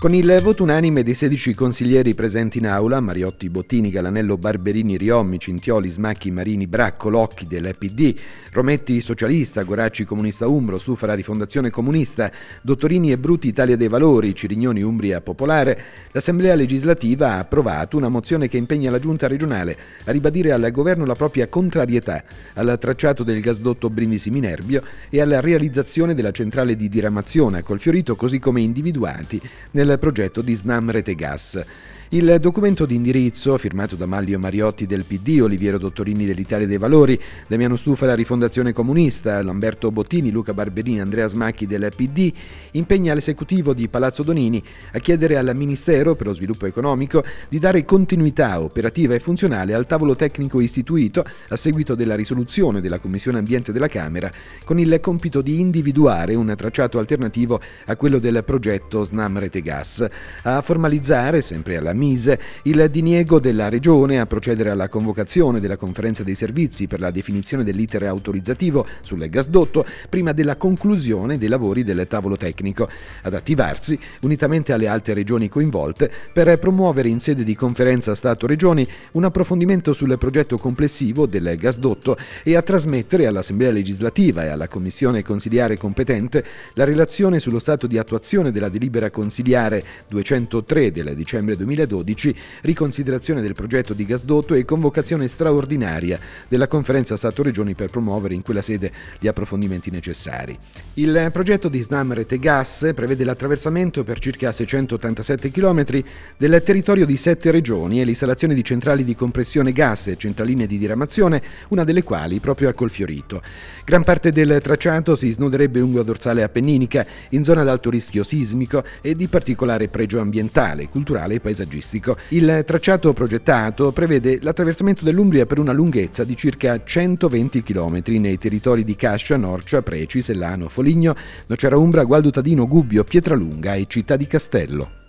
Con il voto unanime dei 16 consiglieri presenti in aula, Mariotti, Bottini, Galanello, Barberini, Riommi, Cintioli, Smacchi, Marini, Bracco, Locchi del PD, Rometti socialista, Goracci comunista umbro, Sufara rifondazione comunista, Dottorini e Bruti Italia dei Valori, Cirignoni Umbria popolare, l'Assemblea legislativa ha approvato una mozione che impegna la Giunta regionale a ribadire al governo la propria contrarietà al tracciato del gasdotto Brindisi minervio e alla realizzazione della centrale di diramazione a Colfiorito così come individuati nel del progetto di Snam Rete Gas. Il documento di indirizzo, firmato da Maglio Mariotti del PD, Oliviero Dottorini dell'Italia dei Valori, Damiano Stufa della Rifondazione Comunista, Lamberto Bottini, Luca Barberini, Andrea Smacchi del PD, impegna l'esecutivo di Palazzo Donini a chiedere al Ministero per lo Sviluppo Economico di dare continuità operativa e funzionale al tavolo tecnico istituito a seguito della risoluzione della Commissione Ambiente della Camera, con il compito di individuare un tracciato alternativo a quello del progetto Snam Rete Gas, a formalizzare, sempre alla Mise il diniego della Regione a procedere alla convocazione della conferenza dei servizi per la definizione dell'iter autorizzativo sul gasdotto prima della conclusione dei lavori del tavolo tecnico, ad attivarsi, unitamente alle altre regioni coinvolte, per promuovere in sede di conferenza Stato-Regioni un approfondimento sul progetto complessivo del gasdotto e a trasmettere all'Assemblea legislativa e alla Commissione consiliare competente la relazione sullo stato di attuazione della delibera consiliare 203 del dicembre 2012 2012, riconsiderazione del progetto di gasdotto e convocazione straordinaria della conferenza Stato-Regioni per promuovere in quella sede gli approfondimenti necessari. Il progetto di Snam Rete Gas prevede l'attraversamento per circa 687 km del territorio di sette regioni e l'installazione di centrali di compressione gas e centraline di diramazione, una delle quali proprio a Colfiorito. Gran parte del tracciato si snoderebbe lungo la dorsale appenninica, in zona ad alto rischio sismico e di particolare pregio ambientale, culturale e paesaggistico logistico. Il tracciato progettato prevede l'attraversamento dell'Umbria per una lunghezza di circa 120 km nei territori di Cascia, Norcia, Preci, Sellano, Foligno, Nocera Umbra, Gualdo Tadino, Gubbio, Pietralunga e Città di Castello.